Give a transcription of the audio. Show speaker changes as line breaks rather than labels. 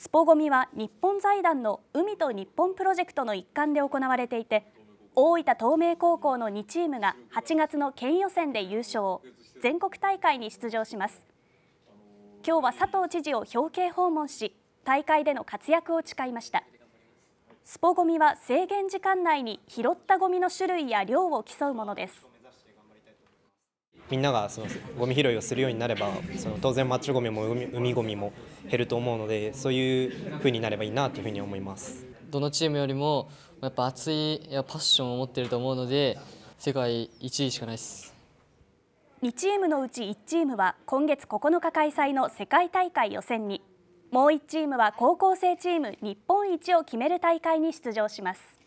スポゴミは日本財団の海と日本プロジェクトの一環で行われていて大分東明高校の2チームが8月の県予選で優勝全国大会に出場します今日は佐藤知事を表敬訪問し大会での活躍を誓いましたスポゴミは制限時間内に拾ったゴミの種類や量を競うものです
みんながそのゴミ拾いをするようになればその当然マッチョゴミも海ゴミも減ると思うのでそ
ういう風になればいいなというふうに思いますどのチームよりもやっぱ熱いやパッションを持っていると思うので世界1位しかないです
2チームのうち1チームは今月9日開催の世界大会予選にもう1チームは高校生チーム日本一を決める大会に出場します